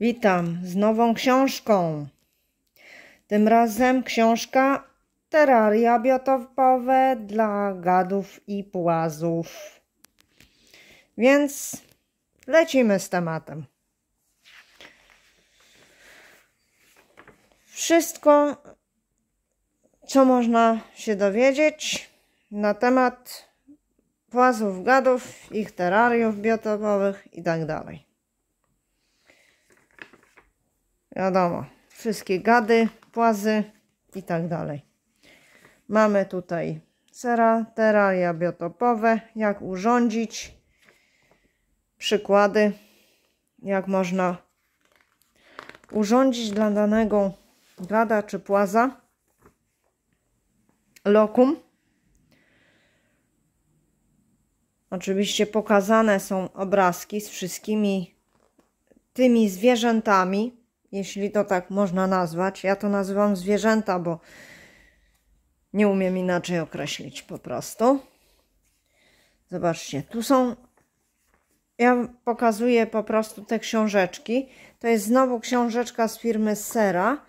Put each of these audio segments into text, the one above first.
Witam z nową książką. Tym razem książka Terraria biotopowe dla gadów i płazów. Więc lecimy z tematem. Wszystko, co można się dowiedzieć na temat płazów, gadów, ich terariów biotopowych itd. Tak Wiadomo, wszystkie gady, płazy i tak dalej. Mamy tutaj sera, teralia biotopowe, jak urządzić, przykłady, jak można urządzić dla danego gada czy płaza lokum. Oczywiście pokazane są obrazki z wszystkimi tymi zwierzętami, jeśli to tak można nazwać. Ja to nazywam zwierzęta, bo nie umiem inaczej określić po prostu. Zobaczcie, tu są. Ja pokazuję po prostu te książeczki. To jest znowu książeczka z firmy Sera.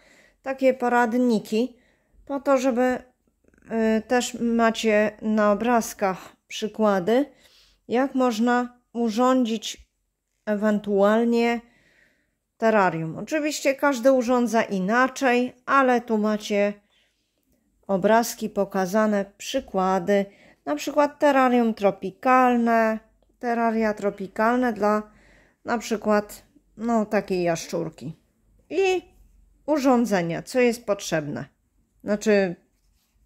Takie poradniki, po to, żeby y, też macie na obrazkach przykłady, jak można urządzić ewentualnie terrarium. Oczywiście każdy urządza inaczej, ale tu macie obrazki pokazane, przykłady, na przykład terrarium tropikalne, terraria tropikalne dla na przykład no, takiej jaszczurki i urządzenia, co jest potrzebne. Znaczy,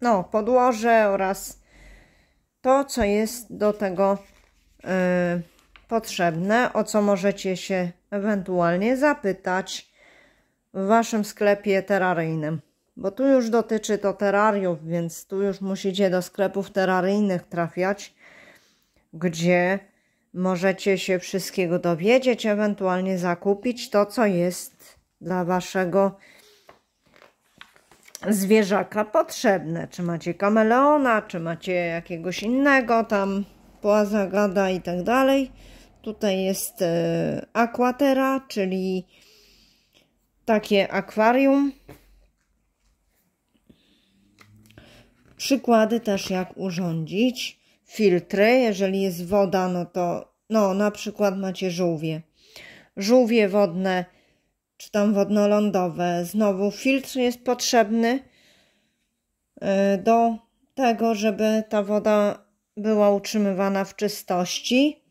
no, podłoże oraz to, co jest do tego y, potrzebne, o co możecie się ewentualnie zapytać w waszym sklepie teraryjnym. Bo tu już dotyczy to terariów, więc tu już musicie do sklepów teraryjnych trafiać, gdzie możecie się wszystkiego dowiedzieć, ewentualnie zakupić to, co jest dla waszego zwierzaka potrzebne. Czy macie kameleona, czy macie jakiegoś innego tam Gada i tak dalej. Tutaj jest e, akwatera, czyli takie akwarium. Przykłady też jak urządzić. Filtry, jeżeli jest woda, no to no na przykład macie żółwie. Żółwie wodne czy tam wodnolądowe. Znowu filtr jest potrzebny e, do tego, żeby ta woda była utrzymywana w czystości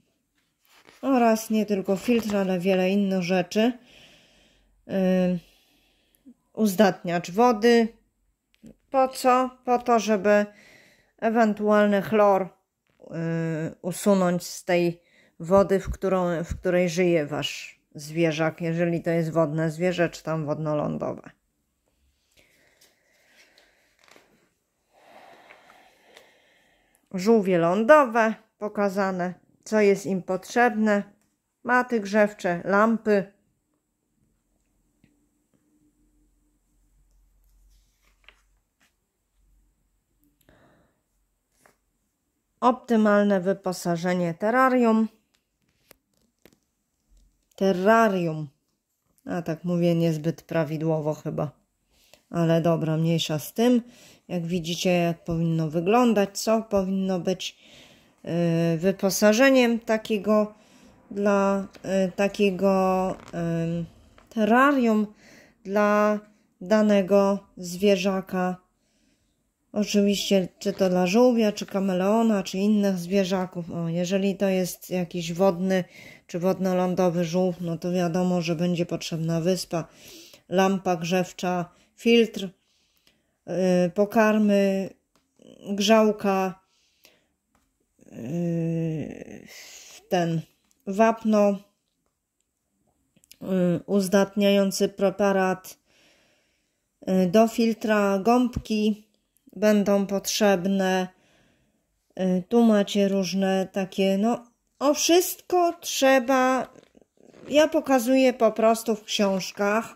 oraz nie tylko filtr, ale wiele innych rzeczy. Yy, uzdatniacz wody. Po co? Po to, żeby ewentualny chlor yy, usunąć z tej wody, w, którą, w której żyje wasz zwierzak, jeżeli to jest wodne zwierzę, czy tam wodnolądowe. Żółwie lądowe pokazane co jest im potrzebne, maty grzewcze, lampy. Optymalne wyposażenie terrarium. Terrarium. A tak mówię niezbyt prawidłowo chyba. Ale dobra, mniejsza z tym. Jak widzicie, jak powinno wyglądać, co powinno być Y, wyposażeniem takiego dla y, takiego terrarium dla danego zwierzaka. Oczywiście, czy to dla żółwia, czy kameleona, czy innych zwierzaków. O, jeżeli to jest jakiś wodny, czy wodno-lądowy żółw, no to wiadomo, że będzie potrzebna wyspa, lampa grzewcza, filtr, yy, pokarmy, grzałka, Y, ten wapno y, uzdatniający preparat y, do filtra, gąbki będą potrzebne. Tu macie różne takie, no o wszystko trzeba, ja pokazuję po prostu w książkach,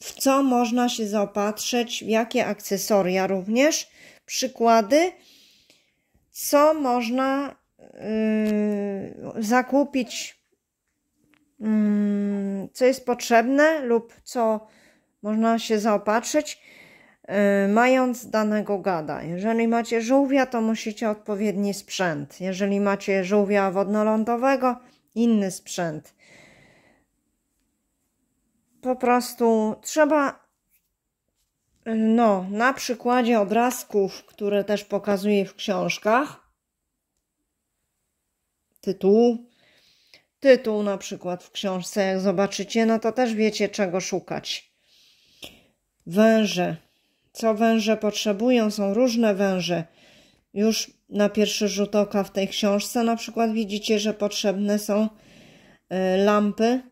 w co można się zaopatrzyć, jakie akcesoria również, przykłady co można yy, zakupić, yy, co jest potrzebne lub co można się zaopatrzyć, yy, mając danego gada. Jeżeli macie żółwia, to musicie odpowiedni sprzęt. Jeżeli macie żółwia wodnolądowego, inny sprzęt. Po prostu trzeba no, na przykładzie obrazków, które też pokazuję w książkach, tytuł, tytuł na przykład w książce, jak zobaczycie, no to też wiecie czego szukać. Węże. Co węże potrzebują? Są różne węże. Już na pierwszy rzut oka w tej książce na przykład widzicie, że potrzebne są e, lampy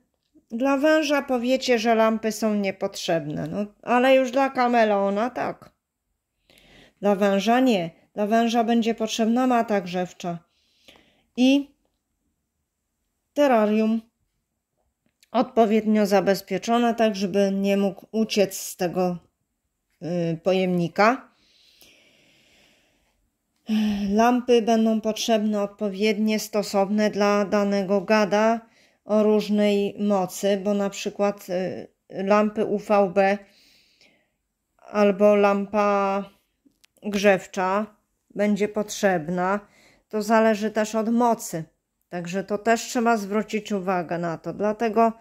dla węża powiecie, że lampy są niepotrzebne, no, ale już dla kameleona tak. Dla węża nie. Dla węża będzie potrzebna mata grzewcza i terrarium odpowiednio zabezpieczone, tak żeby nie mógł uciec z tego y, pojemnika. Lampy będą potrzebne odpowiednie, stosowne dla danego gada o różnej mocy, bo na przykład y, lampy UVB albo lampa grzewcza będzie potrzebna. To zależy też od mocy. Także to też trzeba zwrócić uwagę na to. Dlatego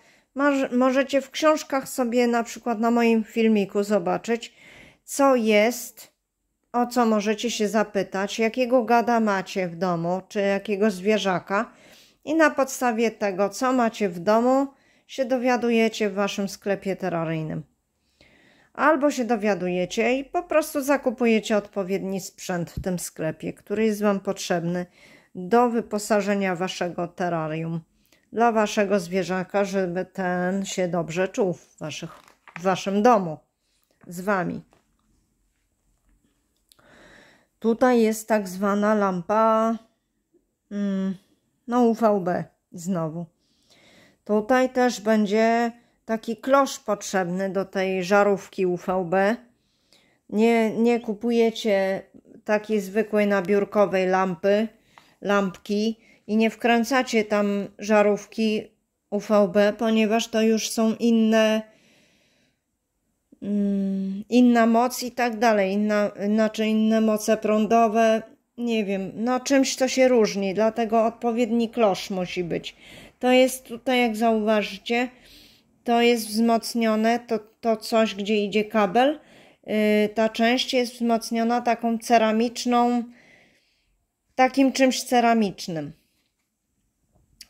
możecie w książkach sobie na przykład na moim filmiku zobaczyć, co jest, o co możecie się zapytać, jakiego gada macie w domu, czy jakiego zwierzaka i na podstawie tego, co macie w domu, się dowiadujecie w waszym sklepie terroryjnym. Albo się dowiadujecie i po prostu zakupujecie odpowiedni sprzęt w tym sklepie, który jest wam potrzebny do wyposażenia waszego terrarium, dla waszego zwierzaka, żeby ten się dobrze czuł w, waszych, w waszym domu, z wami. Tutaj jest tak zwana lampa. Hmm, no UVB znowu. Tutaj też będzie taki klosz potrzebny do tej żarówki UVB. Nie, nie kupujecie takiej zwykłej nabiórkowej lampy, lampki i nie wkręcacie tam żarówki UVB, ponieważ to już są inne mm, inna moc i tak dalej, inna, inaczej inne moce prądowe, nie wiem, no czymś to się różni, dlatego odpowiedni klosz musi być. To jest tutaj, jak zauważycie, to jest wzmocnione, to, to coś, gdzie idzie kabel. Yy, ta część jest wzmocniona taką ceramiczną, takim czymś ceramicznym.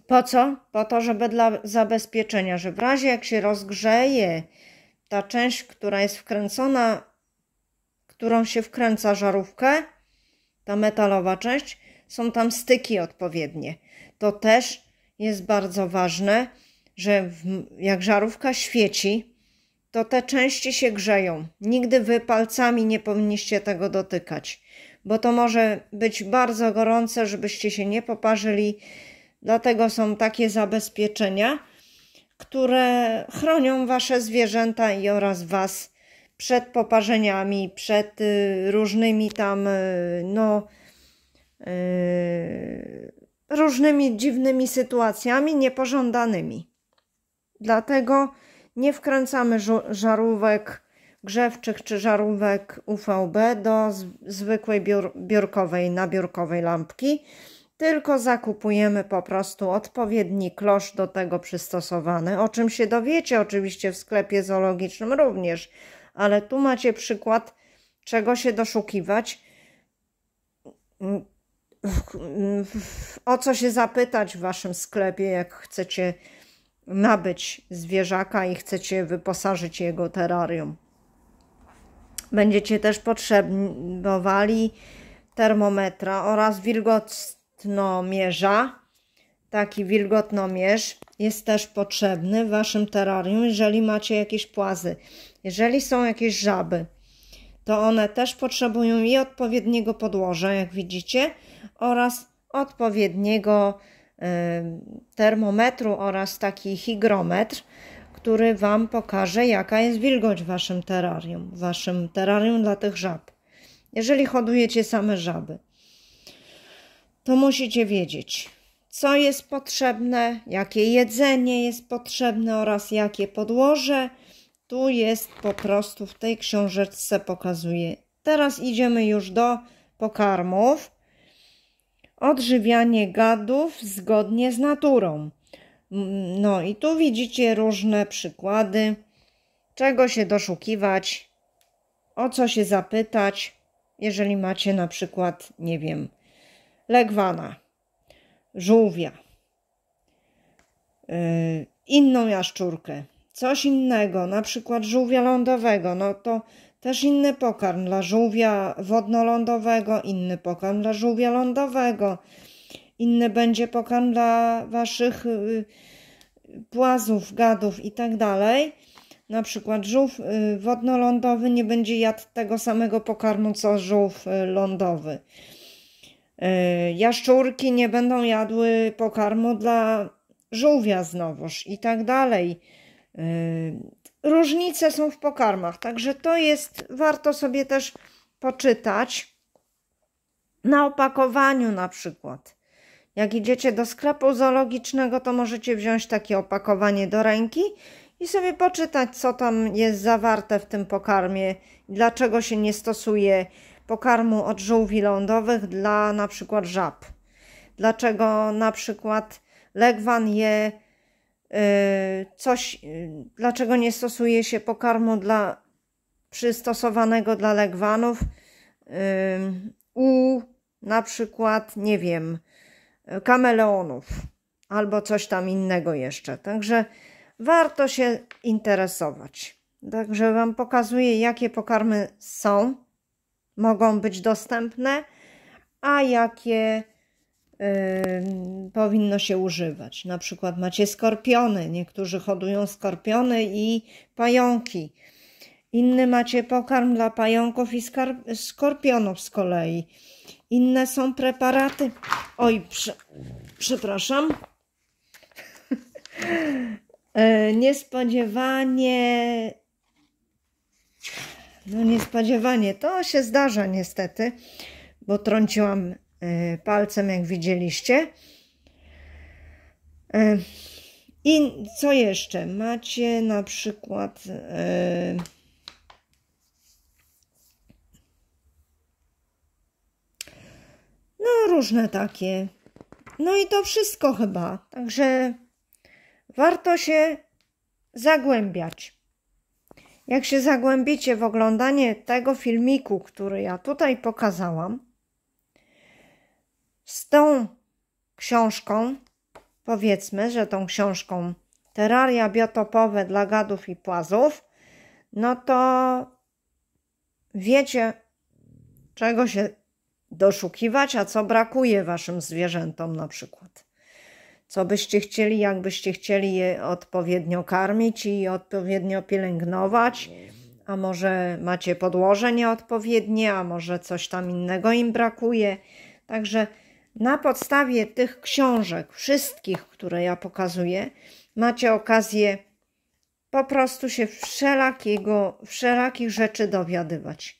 Po co? Po to, żeby dla zabezpieczenia, że w razie jak się rozgrzeje ta część, która jest wkręcona, którą się wkręca żarówkę, ta metalowa część, są tam styki odpowiednie. To też jest bardzo ważne, że jak żarówka świeci, to te części się grzeją. Nigdy wy palcami nie powinniście tego dotykać, bo to może być bardzo gorące, żebyście się nie poparzyli. Dlatego są takie zabezpieczenia, które chronią wasze zwierzęta i oraz was przed poparzeniami, przed y, różnymi tam, y, no, y, różnymi dziwnymi sytuacjami niepożądanymi. Dlatego nie wkręcamy żarówek grzewczych czy żarówek UVB do zwykłej biur biurkowej, nabiórkowej lampki, tylko zakupujemy po prostu odpowiedni klosz do tego przystosowany, o czym się dowiecie oczywiście w sklepie zoologicznym również, ale tu macie przykład, czego się doszukiwać, o co się zapytać w waszym sklepie, jak chcecie nabyć zwierzaka i chcecie wyposażyć jego terrarium. Będziecie też potrzebowali termometra oraz wilgotnomierza. Taki wilgotnomierz jest też potrzebny w waszym terrarium, jeżeli macie jakieś płazy. Jeżeli są jakieś żaby, to one też potrzebują i odpowiedniego podłoża, jak widzicie, oraz odpowiedniego e, termometru oraz taki hygrometr, który Wam pokaże, jaka jest wilgoć w Waszym terrarium, w Waszym terrarium dla tych żab. Jeżeli hodujecie same żaby, to musicie wiedzieć, co jest potrzebne, jakie jedzenie jest potrzebne oraz jakie podłoże, tu jest po prostu w tej książeczce pokazuje. Teraz idziemy już do pokarmów. Odżywianie gadów zgodnie z naturą. No i tu widzicie różne przykłady, czego się doszukiwać, o co się zapytać, jeżeli macie na przykład, nie wiem, legwana, żółwia, yy, inną jaszczurkę, coś innego, na przykład żółwia lądowego, no to też inny pokarm dla żółwia wodnolądowego, inny pokarm dla żółwia lądowego, inny będzie pokarm dla waszych y, płazów, gadów i tak dalej. Na przykład żółw y, wodnolądowy nie będzie jadł tego samego pokarmu co żółw y, lądowy. Jaszczurki nie będą jadły pokarmu dla żółwia znowuż i tak dalej. Y, różnice są w pokarmach, także to jest, warto sobie też poczytać. Na opakowaniu na przykład. Jak idziecie do sklepu zoologicznego, to możecie wziąć takie opakowanie do ręki i sobie poczytać, co tam jest zawarte w tym pokarmie, dlaczego się nie stosuje pokarmu od żółwi lądowych dla na przykład żab. Dlaczego na przykład legwan je Y, coś, y, dlaczego nie stosuje się pokarmu dla przystosowanego dla legwanów y, u na przykład, nie wiem, kameleonów albo coś tam innego jeszcze. Także warto się interesować. Także Wam pokazuję, jakie pokarmy są, mogą być dostępne, a jakie powinno się używać. Na przykład macie skorpiony, niektórzy hodują skorpiony i pająki. Inny macie pokarm dla pająków i skorpionów z kolei. Inne są preparaty. Oj, prze przepraszam. E, niespodziewanie. No, niespodziewanie to się zdarza niestety, bo trąciłam E, palcem, jak widzieliście. E, I co jeszcze? Macie na przykład e, no różne takie. No i to wszystko chyba. Także warto się zagłębiać. Jak się zagłębicie w oglądanie tego filmiku, który ja tutaj pokazałam, z tą książką, powiedzmy, że tą książką Terraria biotopowe dla gadów i płazów, no to wiecie, czego się doszukiwać, a co brakuje waszym zwierzętom na przykład. Co byście chcieli, jakbyście chcieli je odpowiednio karmić i odpowiednio pielęgnować, a może macie podłoże nieodpowiednie, a może coś tam innego im brakuje. Także na podstawie tych książek, wszystkich, które ja pokazuję, macie okazję po prostu się wszelakiego, wszelakich rzeczy dowiadywać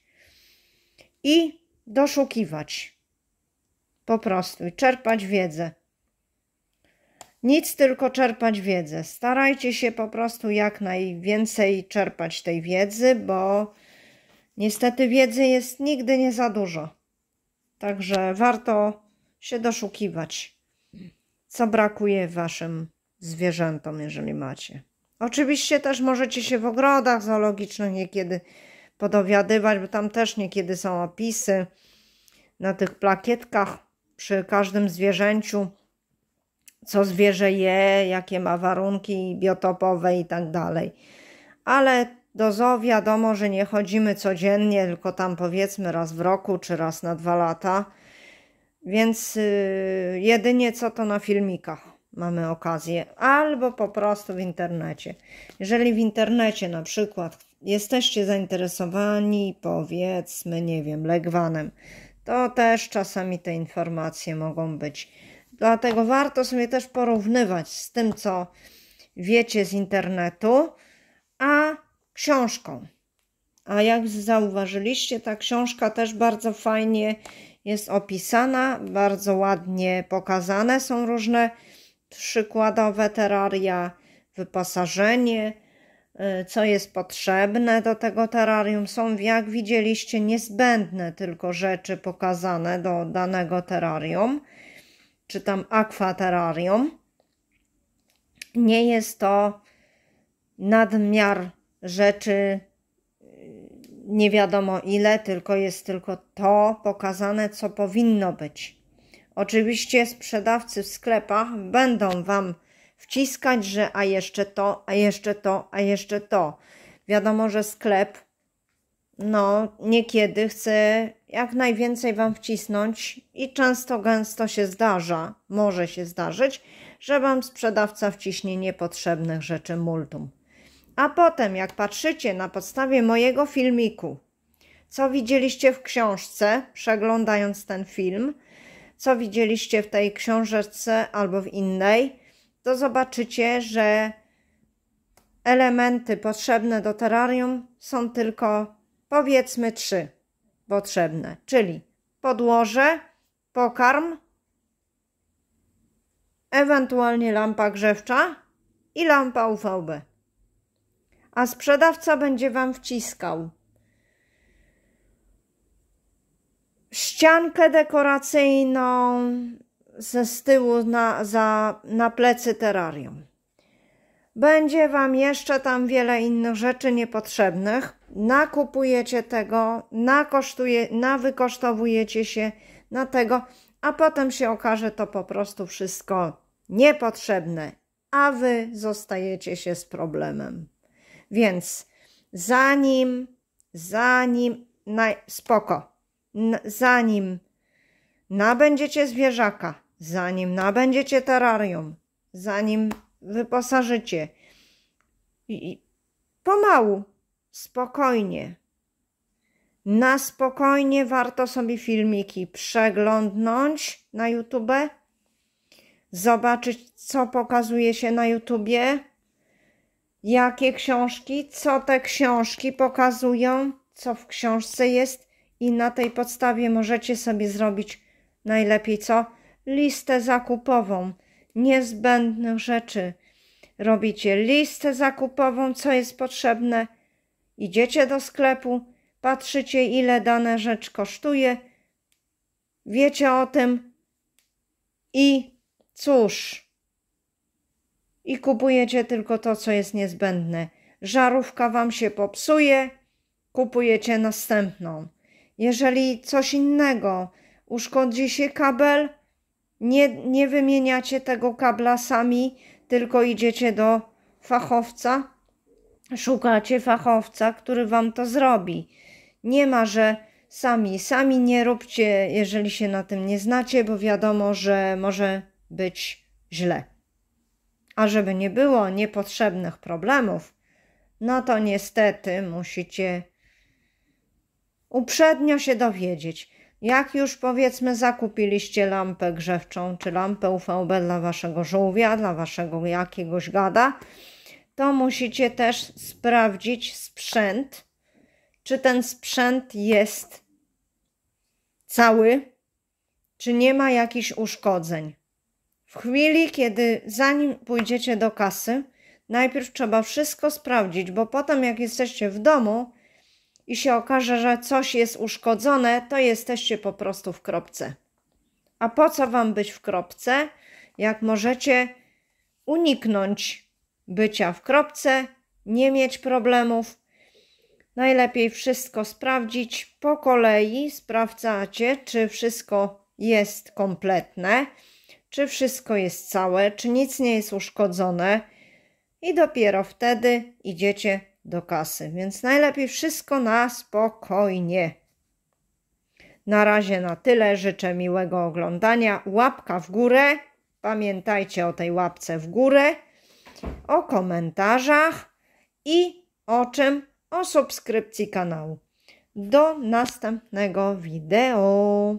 i doszukiwać. Po prostu i czerpać wiedzę. Nic tylko czerpać wiedzę. Starajcie się po prostu jak najwięcej czerpać tej wiedzy, bo niestety wiedzy jest nigdy nie za dużo. Także warto się doszukiwać, co brakuje waszym zwierzętom, jeżeli macie. Oczywiście też możecie się w ogrodach zoologicznych niekiedy podowiadywać, bo tam też niekiedy są opisy na tych plakietkach przy każdym zwierzęciu, co zwierzę je, jakie ma warunki biotopowe i tak dalej. Ale do zoo wiadomo, że nie chodzimy codziennie, tylko tam powiedzmy raz w roku czy raz na dwa lata – więc y, jedynie co to na filmikach mamy okazję, albo po prostu w internecie. Jeżeli w internecie na przykład jesteście zainteresowani, powiedzmy, nie wiem, legwanem, to też czasami te informacje mogą być. Dlatego warto sobie też porównywać z tym, co wiecie z internetu, a książką. A jak zauważyliście, ta książka też bardzo fajnie jest opisana, bardzo ładnie pokazane są różne przykładowe teraria, wyposażenie, y, co jest potrzebne do tego terarium. Są, jak widzieliście, niezbędne tylko rzeczy pokazane do danego terarium, czy tam akwaterarium. Nie jest to nadmiar rzeczy nie wiadomo ile, tylko jest tylko to pokazane, co powinno być. Oczywiście sprzedawcy w sklepach będą Wam wciskać, że a jeszcze to, a jeszcze to, a jeszcze to. Wiadomo, że sklep no niekiedy chce jak najwięcej Wam wcisnąć i często gęsto się zdarza, może się zdarzyć, że Wam sprzedawca wciśnie niepotrzebnych rzeczy multum. A potem, jak patrzycie na podstawie mojego filmiku, co widzieliście w książce, przeglądając ten film, co widzieliście w tej książeczce albo w innej, to zobaczycie, że elementy potrzebne do terrarium są tylko powiedzmy trzy potrzebne, czyli podłoże, pokarm, ewentualnie lampa grzewcza i lampa UVB a sprzedawca będzie Wam wciskał ściankę dekoracyjną ze z tyłu na, za, na plecy terarium. Będzie Wam jeszcze tam wiele innych rzeczy niepotrzebnych. Nakupujecie tego, nakosztuje, nawykosztowujecie się na tego, a potem się okaże to po prostu wszystko niepotrzebne, a Wy zostajecie się z problemem. Więc zanim, zanim, na, spoko, N zanim nabędziecie zwierzaka, zanim nabędziecie terrarium, zanim wyposażycie, i, i pomału, spokojnie, na spokojnie warto sobie filmiki przeglądnąć na YouTube, zobaczyć co pokazuje się na YouTube Jakie książki, co te książki pokazują, co w książce jest i na tej podstawie możecie sobie zrobić najlepiej co? Listę zakupową niezbędnych rzeczy. Robicie listę zakupową, co jest potrzebne. Idziecie do sklepu, patrzycie ile dana rzecz kosztuje, wiecie o tym i cóż, i kupujecie tylko to, co jest niezbędne. Żarówka wam się popsuje, kupujecie następną. Jeżeli coś innego uszkodzi się kabel, nie, nie wymieniacie tego kabla sami, tylko idziecie do fachowca, szukacie fachowca, który wam to zrobi. Nie ma, że sami, sami nie róbcie, jeżeli się na tym nie znacie, bo wiadomo, że może być źle. A żeby nie było niepotrzebnych problemów, no to niestety musicie uprzednio się dowiedzieć. Jak już powiedzmy zakupiliście lampę grzewczą czy lampę UVB dla waszego żółwia, dla waszego jakiegoś gada, to musicie też sprawdzić sprzęt, czy ten sprzęt jest cały, czy nie ma jakichś uszkodzeń. W chwili, kiedy zanim pójdziecie do kasy, najpierw trzeba wszystko sprawdzić, bo potem jak jesteście w domu i się okaże, że coś jest uszkodzone, to jesteście po prostu w kropce. A po co wam być w kropce, jak możecie uniknąć bycia w kropce, nie mieć problemów? Najlepiej wszystko sprawdzić po kolei. Sprawdzacie, czy wszystko jest kompletne czy wszystko jest całe, czy nic nie jest uszkodzone, i dopiero wtedy idziecie do kasy. Więc najlepiej wszystko na spokojnie. Na razie na tyle. Życzę miłego oglądania. Łapka w górę. Pamiętajcie o tej łapce w górę, o komentarzach i o czym? O subskrypcji kanału. Do następnego wideo.